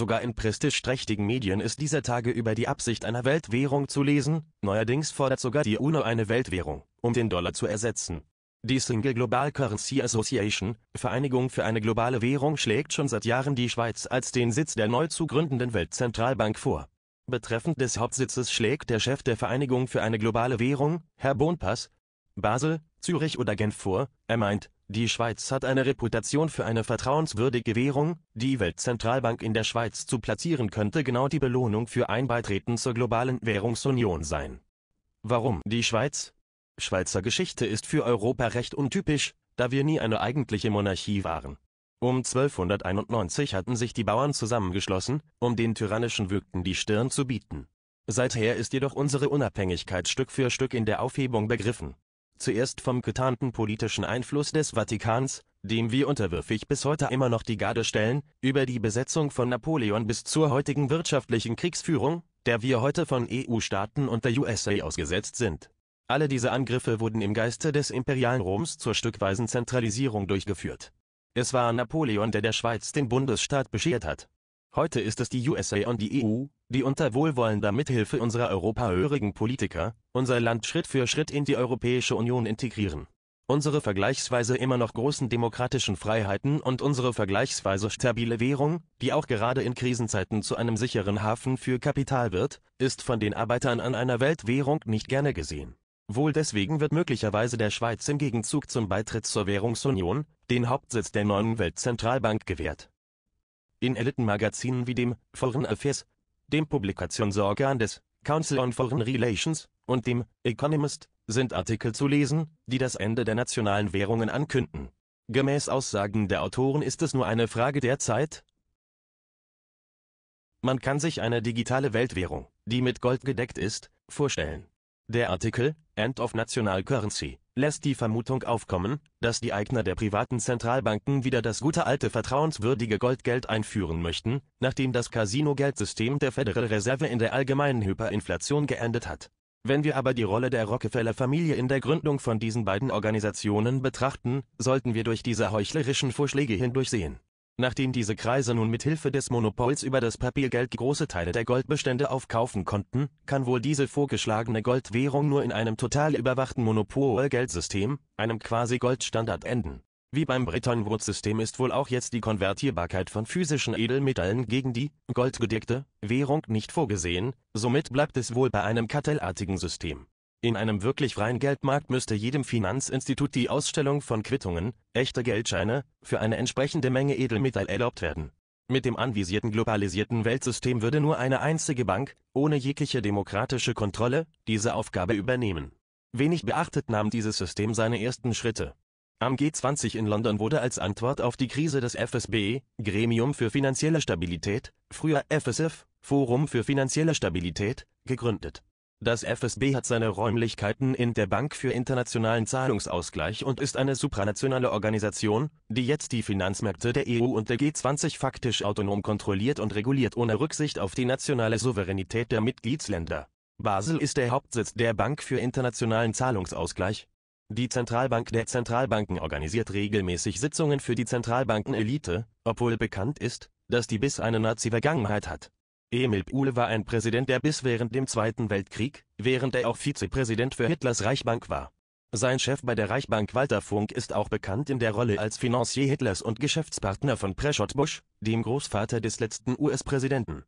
Sogar in prestigeträchtigen Medien ist dieser Tage über die Absicht einer Weltwährung zu lesen, neuerdings fordert sogar die UNO eine Weltwährung, um den Dollar zu ersetzen. Die Single Global Currency Association, Vereinigung für eine globale Währung, schlägt schon seit Jahren die Schweiz als den Sitz der neu zu gründenden Weltzentralbank vor. Betreffend des Hauptsitzes schlägt der Chef der Vereinigung für eine globale Währung, Herr Bonpass, Basel, Zürich oder Genf vor, er meint, die Schweiz hat eine Reputation für eine vertrauenswürdige Währung, die Weltzentralbank in der Schweiz zu platzieren könnte genau die Belohnung für ein Beitreten zur globalen Währungsunion sein. Warum die Schweiz? Schweizer Geschichte ist für Europa recht untypisch, da wir nie eine eigentliche Monarchie waren. Um 1291 hatten sich die Bauern zusammengeschlossen, um den tyrannischen Würgten die Stirn zu bieten. Seither ist jedoch unsere Unabhängigkeit Stück für Stück in der Aufhebung begriffen zuerst vom getarnten politischen Einfluss des Vatikans, dem wir unterwürfig bis heute immer noch die Garde stellen, über die Besetzung von Napoleon bis zur heutigen wirtschaftlichen Kriegsführung, der wir heute von EU-Staaten und der USA ausgesetzt sind. Alle diese Angriffe wurden im Geiste des imperialen Roms zur stückweisen Zentralisierung durchgeführt. Es war Napoleon, der der Schweiz den Bundesstaat beschert hat. Heute ist es die USA und die EU, die unter wohlwollender Mithilfe unserer europahörigen Politiker, unser Land Schritt für Schritt in die Europäische Union integrieren. Unsere vergleichsweise immer noch großen demokratischen Freiheiten und unsere vergleichsweise stabile Währung, die auch gerade in Krisenzeiten zu einem sicheren Hafen für Kapital wird, ist von den Arbeitern an einer Weltwährung nicht gerne gesehen. Wohl deswegen wird möglicherweise der Schweiz im Gegenzug zum Beitritt zur Währungsunion den Hauptsitz der neuen Weltzentralbank gewährt. In Elitenmagazinen wie dem Foreign Affairs dem Publikationsorgan des Council on Foreign Relations und dem Economist sind Artikel zu lesen, die das Ende der nationalen Währungen ankünden. Gemäß Aussagen der Autoren ist es nur eine Frage der Zeit. Man kann sich eine digitale Weltwährung, die mit Gold gedeckt ist, vorstellen. Der Artikel End of National Currency lässt die Vermutung aufkommen, dass die Eigner der privaten Zentralbanken wieder das gute alte vertrauenswürdige Goldgeld einführen möchten, nachdem das Casino-Geldsystem der Federal Reserve in der allgemeinen Hyperinflation geendet hat. Wenn wir aber die Rolle der Rockefeller-Familie in der Gründung von diesen beiden Organisationen betrachten, sollten wir durch diese heuchlerischen Vorschläge hindurchsehen Nachdem diese Kreise nun mit Hilfe des Monopols über das Papiergeld große Teile der Goldbestände aufkaufen konnten, kann wohl diese vorgeschlagene Goldwährung nur in einem total überwachten Monopolgeldsystem, einem quasi Goldstandard enden. Wie beim Bretton Woods-System ist wohl auch jetzt die Konvertierbarkeit von physischen Edelmetallen gegen die goldgedeckte Währung nicht vorgesehen, somit bleibt es wohl bei einem kartellartigen System in einem wirklich freien Geldmarkt müsste jedem Finanzinstitut die Ausstellung von Quittungen, echter Geldscheine, für eine entsprechende Menge Edelmetall erlaubt werden. Mit dem anvisierten globalisierten Weltsystem würde nur eine einzige Bank, ohne jegliche demokratische Kontrolle, diese Aufgabe übernehmen. Wenig beachtet nahm dieses System seine ersten Schritte. Am G20 in London wurde als Antwort auf die Krise das FSB, Gremium für finanzielle Stabilität, früher FSF, Forum für finanzielle Stabilität, gegründet das FSB hat seine Räumlichkeiten in der Bank für internationalen Zahlungsausgleich und ist eine supranationale Organisation, die jetzt die Finanzmärkte der EU und der G20 faktisch autonom kontrolliert und reguliert ohne Rücksicht auf die nationale Souveränität der Mitgliedsländer. Basel ist der Hauptsitz der Bank für internationalen Zahlungsausgleich. Die Zentralbank der Zentralbanken organisiert regelmäßig Sitzungen für die Zentralbankenelite, obwohl bekannt ist, dass die bis eine Nazi-Vergangenheit hat. Emil Buhl war ein Präsident, der bis während dem Zweiten Weltkrieg, während er auch Vizepräsident für Hitlers Reichsbank war. Sein Chef bei der Reichsbank Walter Funk ist auch bekannt in der Rolle als Financier Hitlers und Geschäftspartner von Prescott Bush, dem Großvater des letzten US-Präsidenten